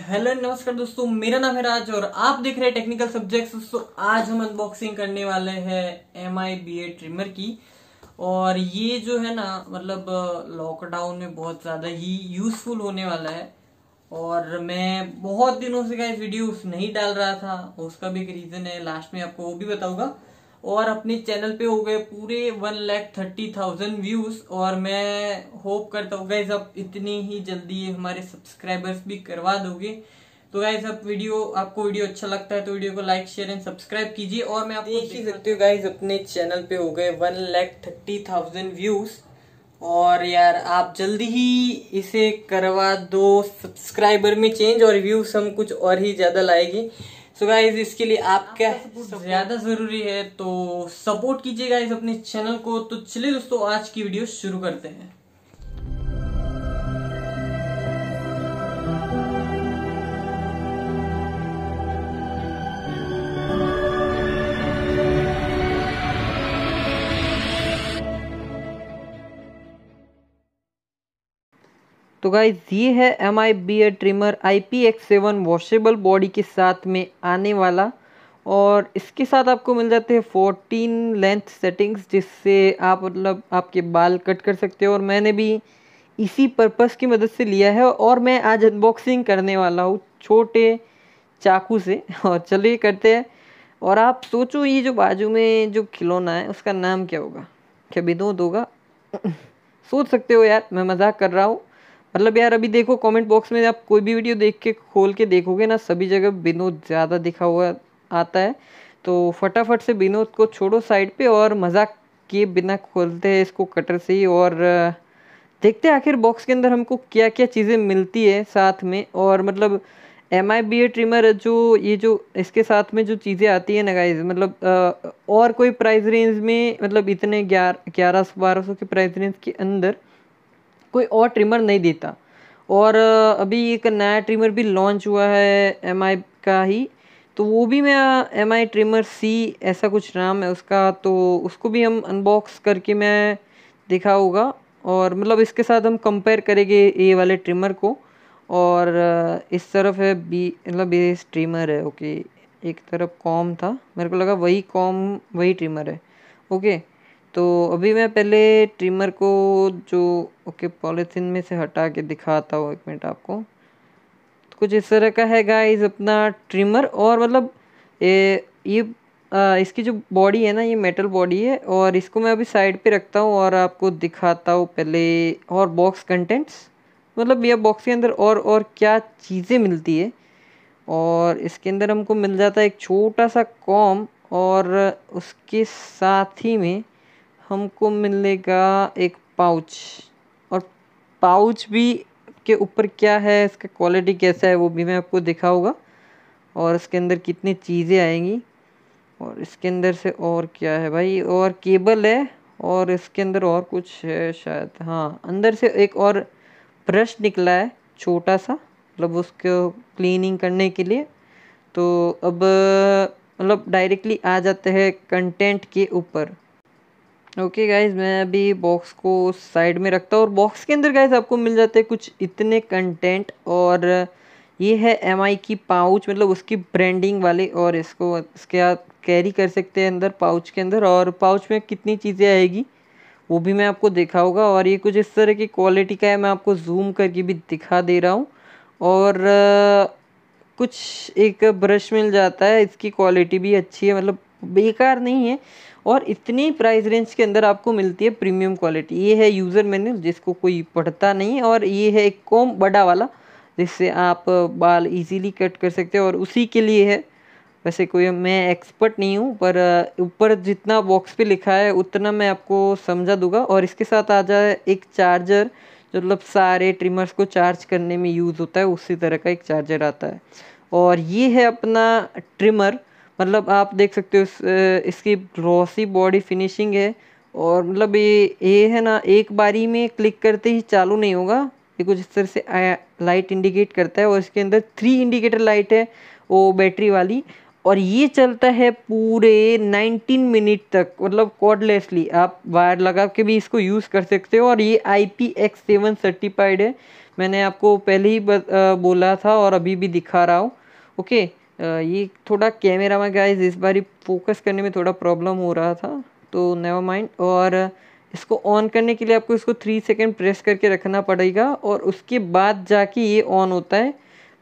Hello नमस्कार दोस्तों मेरा नाम है राज और आप देख रहे हैं टेक्निकल सब्जेक्ट्स दोस्तों आज हम अनबॉक्सिंग करने वाले हैं M I B A trimmer की और ये जो है ना मतलब लॉकडाउन में बहुत ज़्यादा ही यूज़फुल होने वाला है और मैं बहुत दिनों से का वीडियोस नहीं डाल रहा था उसका भी एक रीज़न है लास्ट में आपको वो भी बताऊंगा और अपने चैनल पे हो गए पूरे one lakh thirty thousand views और मैं होप करता हूँ गाइज आप इतनी ही जल्दी हमारे सब्सक्राइबर्स भी करवा दोगे तो गाइज आप वीडियो आपको वीडियो अच्छा लगता है तो वीडियो को लाइक शेयर एंड सब्सक्राइब कीजिए और मैं आपको देख ही सकती हूँ गाइज अपने चैनल पे हो गए one lakh thirty thousand views और यार आप जल्दी ही इसे करवा दो सब्सक्राइबर में चेंज और व्यूज हम कुछ और ही ज़्यादा लाएगी सो गाइज इसके लिए आप क्या ज्यादा जरूरी है तो सपोर्ट कीजिए गाइज अपने चैनल को तो चलिए दोस्तों आज की वीडियो शुरू करते हैं तो गाइज ये है M I B A trimmer I P X seven washable body के साथ में आने वाला और इसके साथ आपको मिल जाते हैं फोर्टीन लेंथ सेटिंग्स जिससे आप मतलब आपके बाल कट कर सकते हो और मैंने भी इसी पर्पस की मदद से लिया है और मैं आज अनबॉक्सिंग करने वाला हूँ छोटे चाकू से और चलिए करते हैं और आप सोचो ये जो बाजू में जो खिलौना है उसका नाम क्या होगा क्या बिदोद होगा सोच सकते हो यार मैं मजाक कर रहा हूँ मतलब यार अभी देखो कमेंट बॉक्स में आप कोई भी वीडियो देख के खोल के देखोगे ना सभी जगह विनोद ज़्यादा दिखा हुआ आता है तो फटाफट से विनोद को छोड़ो साइड पे और मजाक के बिना खोलते हैं इसको कटर से ही और देखते हैं आखिर बॉक्स के अंदर हमको क्या क्या चीज़ें मिलती है साथ में और मतलब M I B A trimmer जो ये जो इसके साथ में जो चीज़ें आती है ना गाइज मतलब और कोई प्राइस रेंज में मतलब इतने ग्यारह ग्यारह बारह सौ के प्राइस रेंज के अंदर कोई और ट्रिमर नहीं देता और अभी एक नया ट्रिमर भी लॉन्च हुआ है एम का ही तो वो भी मैं एम आई ट्रिमर सी ऐसा कुछ नाम है उसका तो उसको भी हम अनबॉक्स करके मैं देखा होगा और मतलब इसके साथ हम कंपेयर करेंगे ए वाले ट्रिमर को और इस तरफ है बी मतलब ये ट्रिमर है ओके एक तरफ कॉम था मेरे को लगा वही कॉम वही ट्रिमर है ओके तो अभी मैं पहले ट्रिमर को जो ओके पॉलिथिन में से हटा के दिखाता हूँ एक मिनट आपको तो कुछ इस तरह का है गाइस अपना ट्रिमर और मतलब ये ये आ, इसकी जो बॉडी है ना ये मेटल बॉडी है और इसको मैं अभी साइड पे रखता हूँ और आपको दिखाता हूँ पहले और बॉक्स कंटेंट्स मतलब यह बॉक्स के अंदर और और क्या चीज़ें मिलती है और इसके अंदर हमको मिल जाता है एक छोटा सा कॉम और उसके साथ ही में हमको मिलेगा एक पाउच और पाउच भी के ऊपर क्या है इसका क्वालिटी कैसा है वो भी मैं आपको दिखाऊंगा और इसके अंदर कितनी चीज़ें आएंगी और इसके अंदर से और क्या है भाई और केबल है और इसके अंदर और कुछ है शायद हाँ अंदर से एक और ब्रश निकला है छोटा सा मतलब उसको क्लीनिंग करने के लिए तो अब मतलब डायरेक्टली आ जाते हैं कंटेंट के ऊपर ओके गाइज मैं अभी बॉक्स को साइड में रखता हूँ और बॉक्स के अंदर गाइज आपको मिल जाते हैं कुछ इतने कंटेंट और ये है एम की पाउच मतलब उसकी ब्रांडिंग वाले और इसको इसके आप कैरी कर सकते हैं अंदर पाउच के अंदर और पाउच में कितनी चीज़ें आएगी वो भी मैं आपको देखा होगा और ये कुछ इस तरह की क्वालिटी का है मैं आपको जूम करके भी दिखा दे रहा हूँ और आ, कुछ एक ब्रश मिल जाता है इसकी क्वालिटी भी अच्छी है मतलब बेकार नहीं है और इतनी प्राइस रेंज के अंदर आपको मिलती है प्रीमियम क्वालिटी ये है यूज़र मैन्यूल जिसको कोई पढ़ता नहीं और ये है एक कॉम बड़ा वाला जिससे आप बाल इजीली कट कर सकते हैं और उसी के लिए है वैसे कोई मैं एक्सपर्ट नहीं हूँ पर ऊपर जितना बॉक्स पे लिखा है उतना मैं आपको समझा दूंगा और इसके साथ आ जाए एक चार्जर जो मतलब सारे ट्रिमर्स को चार्ज करने में यूज़ होता है उसी तरह का एक चार्जर आता है और ये है अपना ट्रिमर मतलब आप देख सकते हो इसकी ग्लॉसी बॉडी फिनिशिंग है और मतलब ये ये है ना एक बारी में क्लिक करते ही चालू नहीं होगा ये कुछ इस तरह से लाइट इंडिकेट करता है और इसके अंदर थ्री इंडिकेटर लाइट है वो बैटरी वाली और ये चलता है पूरे 19 मिनट तक मतलब कॉर्डलेसली आप वायर लगा के भी इसको यूज़ कर सकते हो और ये I P X seven certified है मैंने आपको पहले ही बोला था और अभी भी दिखा रहा हूँ ओके okay? ये थोड़ा कैमरा में गाइज इस बार फोकस करने में थोड़ा प्रॉब्लम हो रहा था तो नेवर माइंड और इसको ऑन करने के लिए आपको इसको थ्री सेकेंड प्रेस करके रखना पड़ेगा और उसके बाद जाके ये ऑन होता है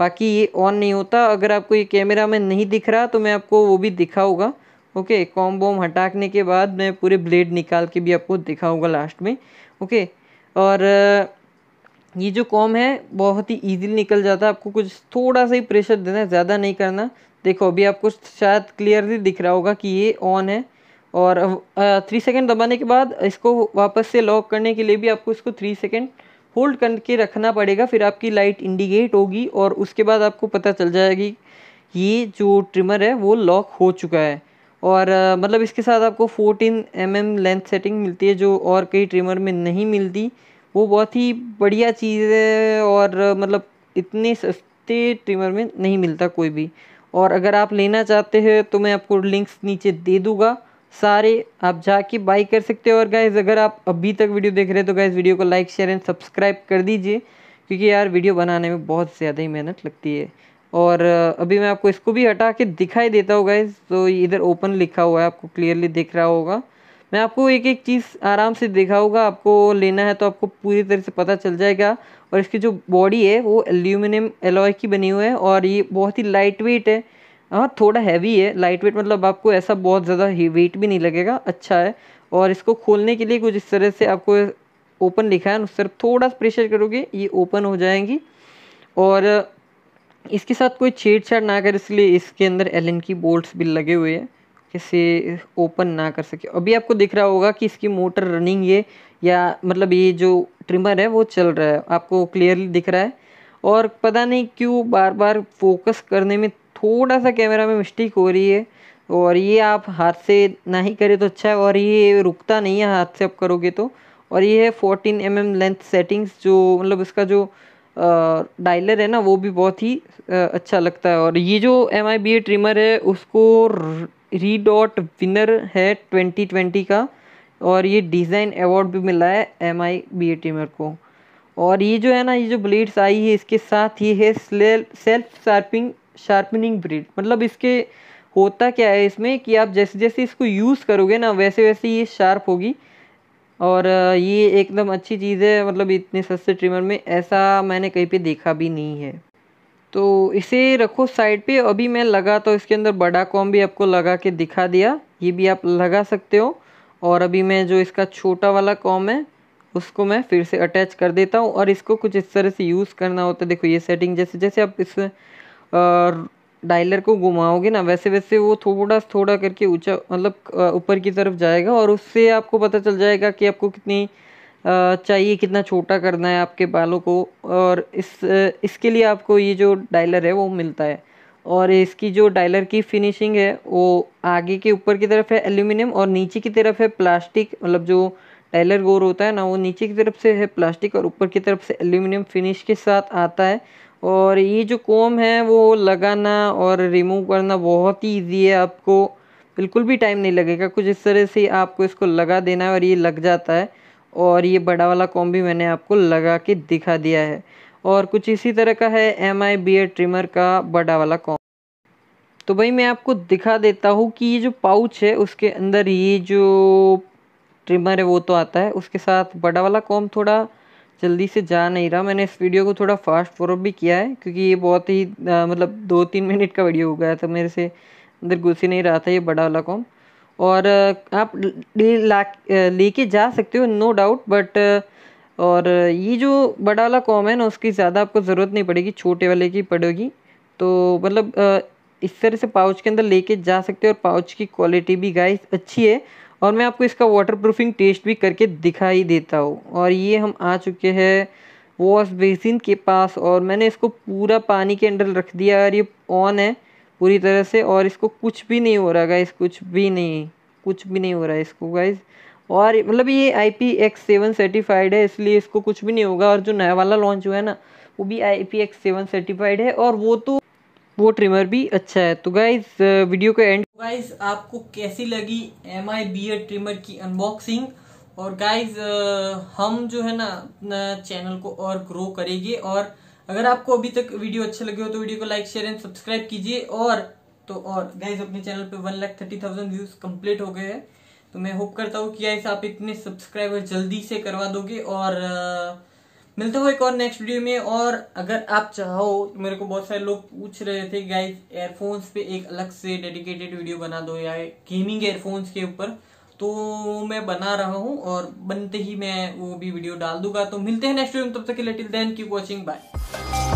बाकी ये ऑन नहीं होता अगर आपको ये कैमरा में नहीं दिख रहा तो मैं आपको वो भी दिखाऊंगा ओके कॉम बॉम हटाने के बाद मैं पूरे ब्लेड निकाल के भी आपको दिखाऊंगा लास्ट में ओके और ये जो कॉम है बहुत ही ईजिली निकल जाता है आपको कुछ थोड़ा सा ही प्रेशर देना है ज़्यादा नहीं करना देखो अभी आपको शायद क्लियरली दिख रहा होगा कि ये ऑन है और थ्री सेकेंड दबाने के बाद इसको वापस से लॉक करने के लिए भी आपको इसको थ्री सेकेंड होल्ड करके रखना पड़ेगा फिर आपकी लाइट इंडिकेट होगी और उसके बाद आपको पता चल जाएगी ये जो ट्रिमर है वो लॉक हो चुका है और आ, मतलब इसके साथ आपको 14 एम mm लेंथ सेटिंग मिलती है जो और कई ट्रिमर में नहीं मिलती वो बहुत ही बढ़िया चीज़ है और मतलब इतने सस्ते ट्रिमर में नहीं मिलता कोई भी और अगर आप लेना चाहते हैं तो मैं आपको लिंक्स नीचे दे दूँगा सारे आप जाके बाई कर सकते हो और गाइज अगर आप अभी तक वीडियो देख रहे हैं तो गाइज वीडियो को लाइक शेयर एंड सब्सक्राइब कर दीजिए क्योंकि यार वीडियो बनाने में बहुत ज़्यादा ही मेहनत लगती है और अभी मैं आपको इसको भी हटा के दिखाई देता हूँ गाइज तो इधर ओपन लिखा हुआ है आपको क्लियरली दिख रहा होगा मैं आपको एक एक चीज़ आराम से दिखाऊंगा आपको लेना है तो आपको पूरी तरह से पता चल जाएगा और इसकी जो बॉडी है वो एल्यूमिनियम एलॉय की बनी हुई है और ये बहुत ही लाइट वेट है हाँ थोड़ा हैवी है लाइट वेट मतलब आपको ऐसा बहुत ज़्यादा वेट भी नहीं लगेगा अच्छा है और इसको खोलने के लिए कुछ इस तरह से आपको ओपन लिखा है उस तरह थोड़ा प्रेशर करोगे ये ओपन हो जाएंगी और इसके साथ कोई छेड़छाड़ ना कर इसलिए इसके अंदर एलन की बोल्ट्स भी लगे हुए हैं इसे ओपन ना कर सके अभी आपको दिख रहा होगा कि इसकी मोटर रनिंग है या मतलब ये जो ट्रिमर है वो चल रहा है आपको क्लियरली दिख रहा है और पता नहीं क्यों बार बार फोकस करने में थोड़ा सा कैमरा में मिस्टेक हो रही है और ये आप हाथ से ना ही करें तो अच्छा है और ये रुकता नहीं है हाथ से आप करोगे तो और ये है fourteen M M length settings जो मतलब इसका जो डायलर है ना वो भी बहुत ही आ, अच्छा लगता है और ये जो M I B A trimmer है उसको री डॉट विनर है ट्वेंटी ट्वेंटी का और ये डिज़ाइन अवार्ड भी मिला है M I B A trimmer को और ये जो है ना ये जो ब्लेड्स आई है इसके साथ ये है सेल्फ शार्पिंग शार्पनिंग ब्लेड मतलब इसके होता क्या है इसमें कि आप जैसे जैसे इसको यूज़ करोगे ना वैसे वैसे ये शार्प होगी और ये एकदम अच्छी चीज़ है मतलब इतने सस्ते ट्रिमर में ऐसा मैंने कहीं पे देखा भी नहीं है तो इसे रखो साइड पे अभी मैं लगा तो इसके अंदर बड़ा कॉम भी आपको लगा के दिखा दिया ये भी आप लगा सकते हो और अभी मैं जो इसका छोटा वाला कॉम है उसको मैं फिर से अटैच कर देता हूँ और इसको कुछ इस तरह से यूज़ करना होता है देखो ये सेटिंग जैसे जैसे आप इस डायलर को घुमाओगे ना वैसे वैसे वो थोड़ा थोड़ा करके ऊंचा मतलब ऊपर की तरफ जाएगा और उससे आपको पता चल जाएगा कि आपको कितनी चाहिए कितना छोटा करना है आपके बालों को और इस इसके लिए आपको ये जो डायलर है वो मिलता है और इसकी जो डायलर की फिनिशिंग है वो आगे के ऊपर की तरफ है एल्यूमिनियम और नीचे की तरफ है प्लास्टिक मतलब जो डायलर गोर होता है ना वो नीचे की तरफ से है प्लास्टिक और ऊपर की तरफ से एल्यूमिनियम फिनिश के साथ आता है और ये जो कोम है वो लगाना और रिमूव करना बहुत ही ईजी है आपको बिल्कुल भी टाइम नहीं लगेगा कुछ इस तरह से आपको इसको लगा देना है और ये लग जाता है और ये बड़ा वाला कॉम भी मैंने आपको लगा के दिखा दिया है और कुछ इसी तरह का है एम आई बी ट्रिमर का बड़ा वाला कॉम तो भाई मैं आपको दिखा देता हूँ कि ये जो पाउच है उसके अंदर ये जो ट्रिमर है वो तो आता है उसके साथ बड़ा वाला कॉम थोड़ा जल्दी से जा नहीं रहा मैंने इस वीडियो को थोड़ा फास्ट फॉरवर्ड भी किया है क्योंकि ये बहुत ही आ, मतलब दो तीन मिनट का वीडियो हो गया था मेरे से अंदर घुस ही नहीं रहा था ये बड़ा वाला कॉम और आप ला ला लेके जा सकते हो नो डाउट बट और ये जो बड़ा वाला कॉम है ना उसकी ज़्यादा आपको ज़रूरत नहीं पड़ेगी छोटे वाले की पड़ेगी तो मतलब इस तरह से पाउच के अंदर लेके जा सकते हो और पाउच की क्वालिटी भी गाइस अच्छी है और मैं आपको इसका वाटर प्रूफिंग टेस्ट भी करके दिखाई देता हूँ और ये हम आ चुके हैं वॉश बेसिन के पास और मैंने इसको पूरा पानी के अंदर रख दिया और ये ऑन है पूरी तरह से और इसको कुछ भी नहीं हो रहा गाइज कुछ भी नहीं कुछ भी नहीं हो रहा इसको गाइज और मतलब ये I P X seven certified है इसलिए इसको कुछ भी नहीं होगा और जो नया वाला लॉन्च हुआ है ना वो भी I P X seven certified है और वो तो वो ट्रिमर भी अच्छा है तो गाइज वीडियो का एंड गाइज तो आपको कैसी लगी M I B A trimmer की अनबॉक्सिंग और गाइज हम जो है ना चैनल को और ग्रो करेंगे और अगर आपको अभी तक वीडियो अच्छे लगे हो तो वीडियो को लाइक शेयर एंड सब्सक्राइब कीजिए और तो और गाइज अपने चैनल पे one lakh thirty thousand views complete हो गए हैं तो मैं होप करता हूँ कि गाइस आप इतने सब्सक्राइबर जल्दी से करवा दोगे और आ, मिलते हो एक और नेक्स्ट वीडियो में और अगर आप चाहो तो मेरे को बहुत सारे लोग पूछ रहे थे गाइज एयरफोन्स पे एक अलग से डेडिकेटेड वीडियो बना दो या गेमिंग एयरफोन्स के ऊपर तो मैं बना रहा हूँ और बनते ही मैं वो भी वीडियो डाल दूंगा तो मिलते हैं नेक्स्ट वीडियो में तब तक के लिए till then keep watching bye